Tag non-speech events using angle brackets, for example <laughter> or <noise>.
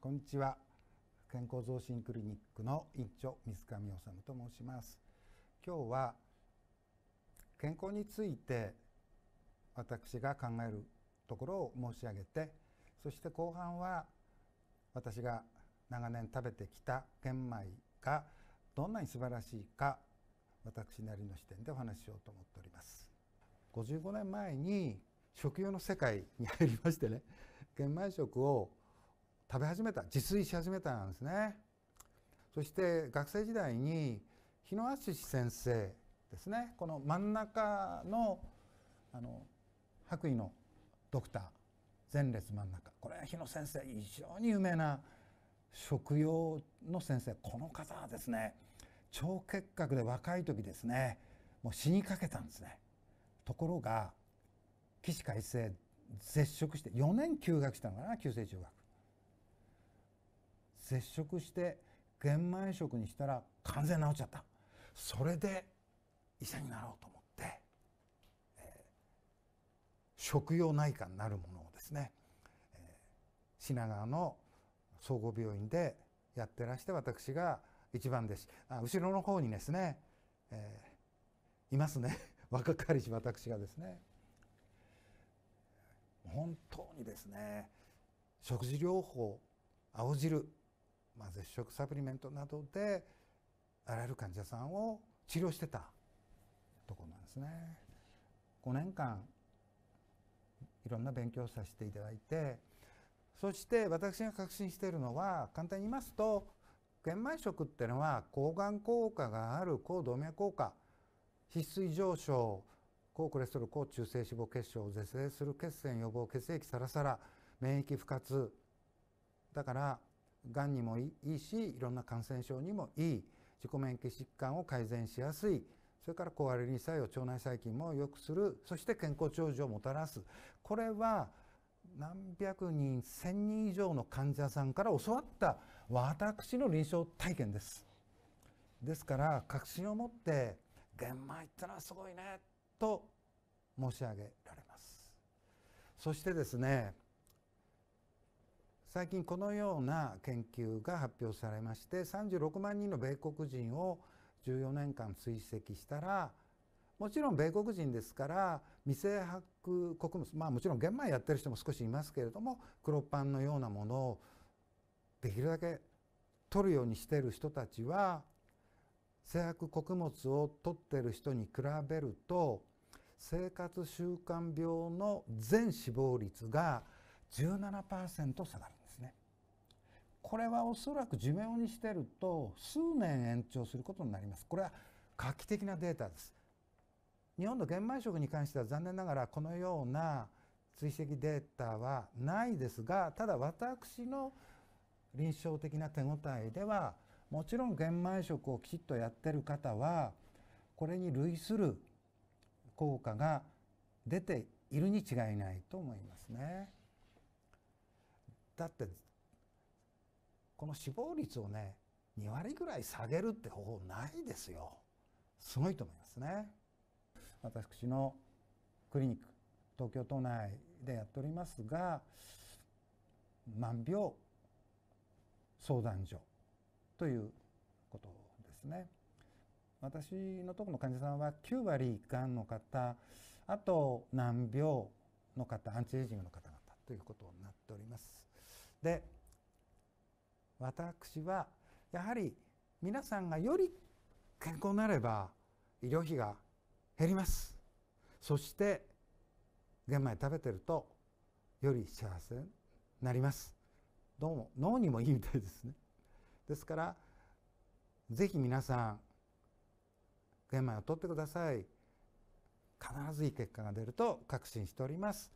こんにちは健康増進クリニックの院長水上治と申します今日は健康について私が考えるところを申し上げてそして後半は私が長年食べてきた玄米がどんなに素晴らしいか私なりの視点でお話ししようと思っております55年前に食用の世界に入りましてね玄米食を食べ始めた自炊し始めたんですねそして学生時代に日野敦先生ですねこの真ん中のあの白衣のドクター前列真ん中これは日野先生非常に有名な食用の先生この方はですね腸結核で若い時ですねもう死にかけたんですねところが起死回生絶食して4年休学したのかな旧性中学接触して玄米食にしたら完全治っちゃったそれで医者になろうと思って、えー、食用内科になるものをですね、えー、品川の総合病院でやってらして私が一番弟子あ後ろの方にですね、えー、いますね <laughs> 若かりし私がですね本当にですね食事療法青汁まあ、絶食サプリメントなどであらゆる患者さんを治療してたとこなんですね。5年間いろんな勉強をさせていただいてそして私が確信しているのは簡単に言いますと玄米食ってのは抗がん効果がある高動脈硬化必須異常症高コレステロール高中性脂肪血症を是正する血栓予防血液サラサラ免疫不活だからがんにもいいしいろんな感染症にもいい自己免疫疾患を改善しやすいそれから抗アレルギー作用腸内細菌も良くするそして健康長寿をもたらすこれは何百人1,000人以上の患者さんから教わった私の臨床体験です。ですから確信を持って玄米ってのはすごいねと申し上げられます。そしてですね最近このような研究が発表されまして36万人の米国人を14年間追跡したらもちろん米国人ですから未成白穀物まあもちろん玄米やってる人も少しいますけれども黒パンのようなものをできるだけ取るようにしてる人たちは制白穀物を取ってる人に比べると生活習慣病の全死亡率が17%下がる。これはおそらく寿命にしてると数年延長することになりますこれは画期的なデータです日本の玄米食に関しては残念ながらこのような追跡データはないですがただ私の臨床的な手応えではもちろん玄米食をきちっとやってる方はこれに類する効果が出ているに違いないと思いますね。だってこの死亡率をね2割ぐらい下げるって方法ないですよすごいと思いますね私のクリニック東京都内でやっておりますが万病相談所ということですね私のところの患者さんは9割がんの方あと難病の方アンチエイジングの方々ということになっております。で私はやはり皆さんがより健康になれば医療費が減りますそして玄米食べてるとより幸せになりますどうも脳にもいいみたいですねですから是非皆さん玄米を取ってください必ずいい結果が出ると確信しております